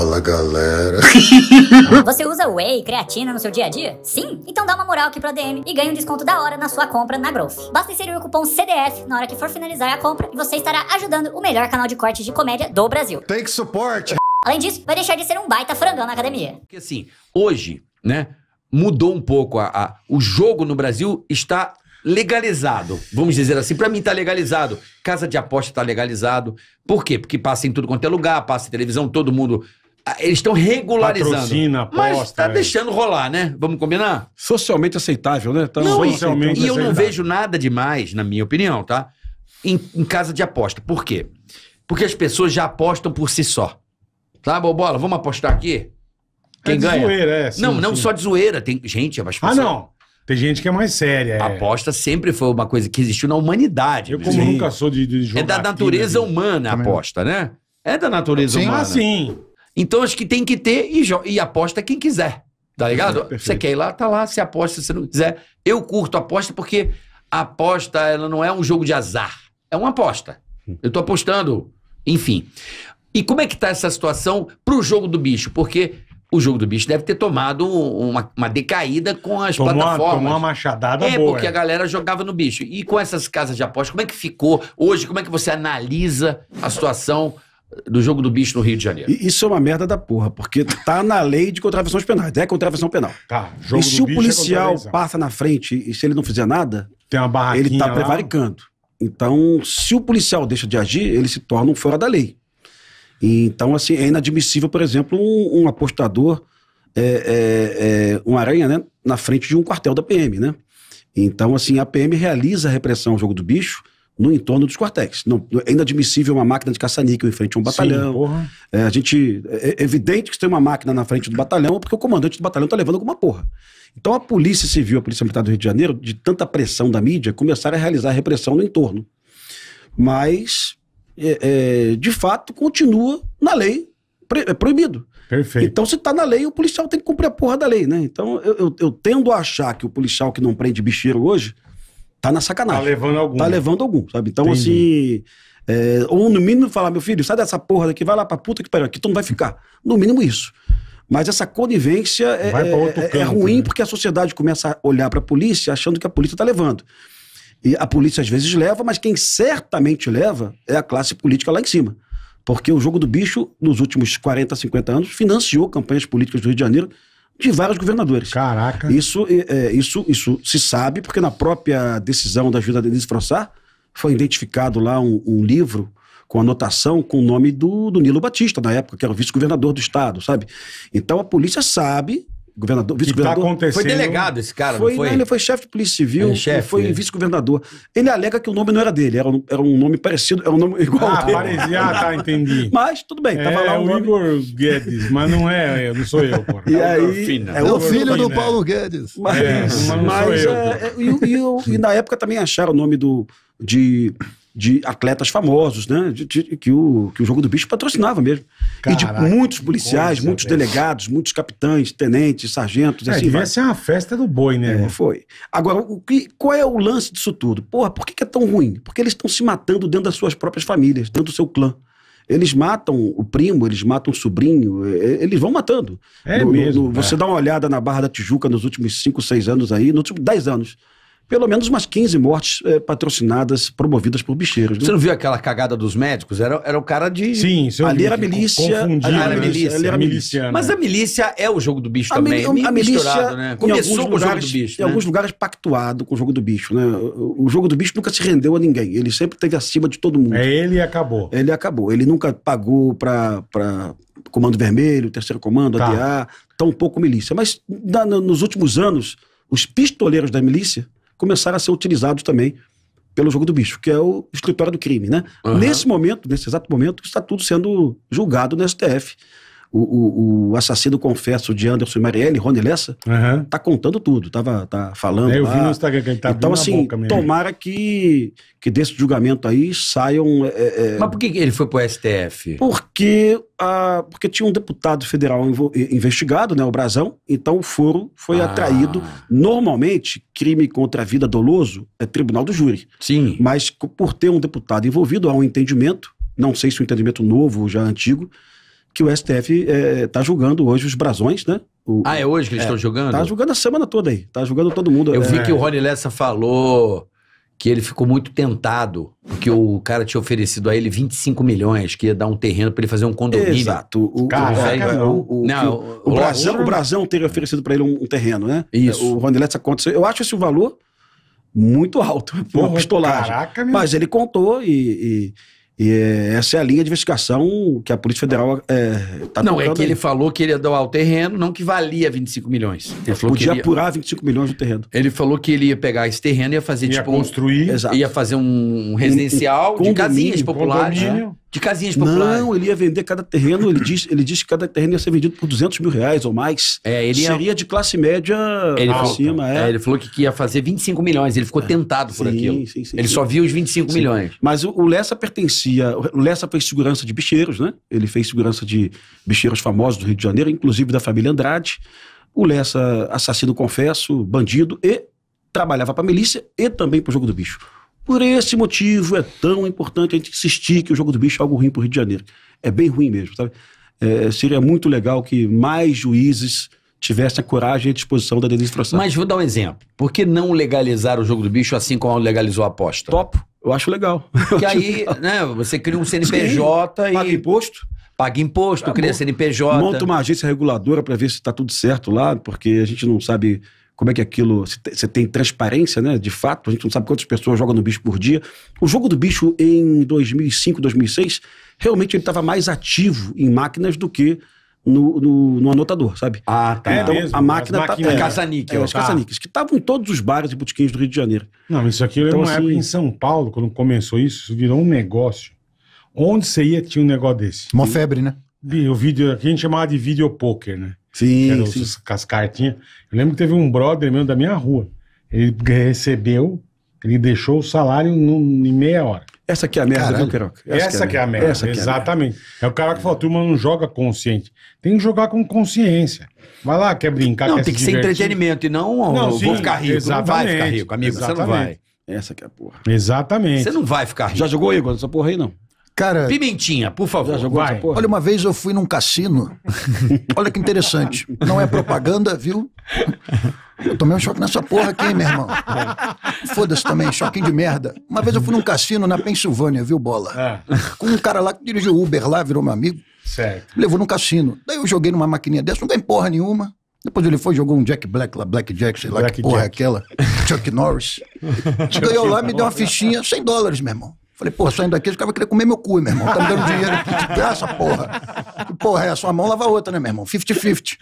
Fala galera. Você usa whey, creatina no seu dia a dia? Sim? Então dá uma moral aqui pro ADM e ganha um desconto da hora na sua compra na Growth. Basta inserir o cupom CDF na hora que for finalizar a compra e você estará ajudando o melhor canal de cortes de comédia do Brasil. Tem que suporte. Além disso, vai deixar de ser um baita frangão na academia. Porque assim, hoje, né, mudou um pouco a, a o jogo no Brasil está legalizado. Vamos dizer assim, para mim tá legalizado. Casa de aposta tá legalizado. Por quê? Porque passa em tudo quanto é lugar, passa em televisão, todo mundo ah, eles estão regularizando. Patrocina, tá aposta, mas é. está deixando rolar, né? Vamos combinar? Socialmente aceitável, né? Tá não, socialmente e eu não vejo nada demais, na minha opinião, tá? Em, em, casa de aposta. Por quê? Porque as pessoas já apostam por si só. Tá, Bobola? Vamos apostar aqui? Quem é de ganha? Zoeira, é, sim, não, sim. não só de zoeira. Tem... Gente, é mais Ah, não. Tem gente que é mais séria. É. Aposta sempre foi uma coisa que existiu na humanidade. Eu, né? como sim. nunca sou de, de É da natureza aqui, né, humana a aposta, né? É da natureza sim, humana. Sim, sim. Então acho que tem que ter e, e aposta quem quiser. Tá ligado? Perfeito. Você quer ir lá, tá lá, se aposta, se não quiser. Eu curto aposta porque a aposta ela não é um jogo de azar. É uma aposta. Hum. Eu tô apostando, enfim. E como é que tá essa situação pro jogo do bicho? Porque o jogo do bicho deve ter tomado uma, uma decaída com as tomou plataformas. Uma, tomou uma machadada é, boa. É, porque a é. galera jogava no bicho. E com essas casas de aposta como é que ficou? Hoje, como é que você analisa a situação do jogo do bicho no Rio de Janeiro. Isso é uma merda da porra, porque tá na lei de contravenções penais, é contravenção penal. Tá, jogo e se o é policial é passa na frente e se ele não fizer nada, ele tá prevaricando. Então, se o policial deixa de agir, ele se torna um fora da lei. Então, assim, é inadmissível, por exemplo, um, um apostador, é, é, é um aranha, né, na frente de um quartel da PM, né? Então, assim, a PM realiza a repressão ao jogo do bicho no entorno dos quartéis. Não, é inadmissível uma máquina de caça-níquel em frente a um batalhão. Sim, é, a gente, é, é evidente que tem uma máquina na frente do batalhão porque o comandante do batalhão está levando alguma porra. Então a Polícia Civil, a Polícia Militar do Rio de Janeiro, de tanta pressão da mídia, começaram a realizar a repressão no entorno. Mas, é, é, de fato, continua na lei, é proibido. Perfeito. Então, se está na lei, o policial tem que cumprir a porra da lei, né? Então, eu, eu, eu tendo a achar que o policial que não prende bicheiro hoje tá na sacanagem. Tá levando algum. Tá levando algum, sabe? Então, Entendi. assim. É, ou no mínimo falar, meu filho, sai dessa porra daqui, vai lá pra puta que pariu, aqui tu não vai ficar. No mínimo isso. Mas essa conivência é, é, é, é, canto, é, ruim né? porque a sociedade começa a olhar pra polícia achando que a polícia tá levando. E a polícia às vezes leva, mas quem certamente leva é a classe política lá em cima. Porque o jogo do bicho, nos últimos 40, 50 anos, financiou campanhas políticas do Rio de Janeiro de vários governadores. Caraca. Isso, é, é, isso, isso se sabe, porque na própria decisão da ajuda de Frossar foi identificado lá um, um livro com anotação com o nome do, do Nilo Batista, na época, que era o vice-governador do estado, sabe? Então a polícia sabe governador, tá vice-governador. Tá acontecendo... foi delegado esse cara, foi, não foi? Não, ele foi chefe de polícia civil, é chefe, foi é. vice-governador. Ele alega que o nome não era dele, era um, era um nome parecido, era um nome igual ah, dele. Parecia, ah, tá, entendi. Mas tudo bem, é, tava lá o, Igor Guedes, mas não é, eu, não sou eu, porra. E é, aí, é o é filho do Paulo Guedes. Mas, é, mas, mas eu, é, e, e na época também acharam o nome do de de atletas famosos, né? De, de, que, o, que o Jogo do Bicho patrocinava mesmo. Caraca, e de muitos policiais, coisa, muitos delegados, muitos capitães, tenentes, sargentos. É, assim, devia vai. ser uma festa do boi, né? É, foi. Agora, o que, qual é o lance disso tudo? Porra, por que, que é tão ruim? Porque eles estão se matando dentro das suas próprias famílias, dentro do seu clã. Eles matam o primo, eles matam o sobrinho, é, é, eles vão matando. É no, mesmo. No, você é. dá uma olhada na Barra da Tijuca nos últimos 5, 6 anos aí, nos últimos 10 anos pelo menos umas 15 mortes é, patrocinadas, promovidas por bicheiros. Né? Você não viu aquela cagada dos médicos? Era, era o cara de. Sim, ali era a né? milícia. Ali era a milícia. Ali era a milícia. Né? Mas a milícia é o jogo do bicho a também. Mi, a milícia né? começou com o jogo do bicho. Em né? alguns lugares pactuado com o jogo do bicho. Né? O jogo do bicho nunca se rendeu a ninguém. Ele sempre esteve acima de todo mundo. É ele e acabou. Ele acabou. Ele nunca pagou para. Pra... Comando Vermelho, Terceiro Comando, tá. ADA, tão pouco milícia. Mas na, nos últimos anos, os pistoleiros da milícia começaram a ser utilizados também pelo jogo do bicho, que é o escritório do crime, né? Uhum. Nesse momento, nesse exato momento, está tudo sendo julgado no STF o, o, o assassino confesso de Anderson e Marielle, Rony Lessa, uhum. tá contando tudo, tava tá falando. É, eu lá. vi no Instagram que ele tá Então, assim, tomara que, que desse julgamento aí saiam. É, é... é Mas por que ele foi pro STF? Porque, ah, porque tinha um deputado federal eh, investigado, né, o Brazão, então o foro foi ah. atraído. Normalmente, crime contra a vida doloso é tribunal do júri. Sim. Mas por ter um deputado envolvido, há um entendimento, não sei se é um entendimento novo ou já antigo, que o STF está é, tá julgando hoje os brasões, né? O, ah, é hoje que eles estão é, julgando? Tá julgando a semana toda aí. Tá julgando todo mundo. Eu é... vi que o Rony Lessa falou que ele ficou muito tentado, porque o cara tinha oferecido a ele 25 milhões, que ia dar um terreno para ele fazer um condomínio. Exato. O, Caraca, o, é o, o, não, o, o, o, Brasão, o Brasão teria oferecido para ele um, um, terreno, né? Isso. O Rony Lessa conta. Eu acho esse o valor muito alto, Porra, uma pistolagem. Caraca, meu... Mas ele contou e, e e é, essa é a linha de investigação que a Polícia Federal está é, tá Não, é que aí. ele falou que ele ia doar o terreno, não que valia 25 milhões. Ele falou podia que ele ia, apurar 25 milhões do terreno. Ele falou que ele ia pegar esse terreno e ia fazer, ia tipo... construir. Um, ia fazer um residencial um, um de casinhas populares. Né? De casinhas populares. Não, ele ia vender cada terreno, ele disse ele diz que cada terreno ia ser vendido por 200 mil reais ou mais. É, ele ia... Seria de classe média ele falou, acima, é. é. Ele falou que ia fazer 25 milhões, ele ficou é. tentado por sim, aquilo. Sim, sim, ele só viu os 25 milhões. Mas o, o Lessa pertencia, o Lessa fez segurança de bicheiros, né? Ele fez segurança de bicheiros famosos do Rio de Janeiro, inclusive da família Andrade. O Lessa, assassino confesso, bandido e trabalhava para a milícia e também para o jogo do bicho. Por esse motivo é tão importante a gente insistir que o jogo do bicho é algo ruim para o Rio de Janeiro. É bem ruim mesmo, sabe? É, seria muito legal que mais juízes tivessem a coragem e a disposição da administração. Mas vou dar um exemplo. Por que não legalizar o jogo do bicho assim como legalizou a aposta? top Eu acho legal. Porque aí, né, você cria um CNPJ Sim, e... Paga imposto. Paga imposto, é, cria bom. CNPJ. Monta uma agência reguladora para ver se está tudo certo lá, porque a gente não sabe como é que aquilo. Você tem transparência, né? De fato, a gente não sabe quantas pessoas jogam no bicho por dia. O jogo do bicho em 2005, 2006, realmente ele estava mais ativo em máquinas do que no, no, no, anotador, sabe? Ah, tá. É então mesmo? a máquina tá, é, é caça É, os tá. caça que estavam em todos os bares e botequins do Rio de Janeiro. Não, isso aqui então, era uma assim, em São Paulo, quando começou isso, isso virou um negócio. Onde você ia tinha um negócio desse. Uma e, febre, né? O vídeo aqui a gente chamava de videopoker, né? Sim, sim. Os, as cartinhas. Eu lembro que teve um brother meu da minha rua. Ele recebeu, ele deixou o salário no, em meia hora. Essa aqui é a merda, Caralho. viu, Queiroca? Essa, Essa é que é a merda. Essa é Exatamente. É, o cara que fala, turma não joga consciente. Tem que jogar com consciência. Vai lá, quer brincar, não, quer tem que divertir. ser entretenimento e não, não sim, vou ficar rico. Exatamente. Não vai ficar rico, amigo, exatamente. você não vai. Essa que é a porra. Exatamente. Você não vai ficar rico. Já jogou, Igor, essa porra aí, não? Cara. Pimentinha, por favor. vai. Olha, uma vez eu fui num cassino. Olha que interessante. Não é propaganda, viu? Eu tomei um choque nessa porra aqui, meu irmão. Foda-se também, choquinho de merda. Uma vez eu fui num cassino na Pensilvânia, viu, bola? É. Com um cara lá que dirigiu Uber lá, virou meu amigo. Certo. Levou num cassino. Daí eu joguei numa maquininha dessa, não ganhei porra nenhuma. Depois ele foi jogou um Jack Black lá, Black Jack, sei lá Black que porra é Jack. é aquela. Chuck Norris. Ganhou lá, me deu uma fichinha, 100 dólares, meu irmão. Falei, porra, saindo daqui, os caras vão querer comer meu cu, meu irmão. Tá me dando dinheiro aqui de graça, porra. Que porra é? Sua mão lava a outra, né, meu irmão? 50-50.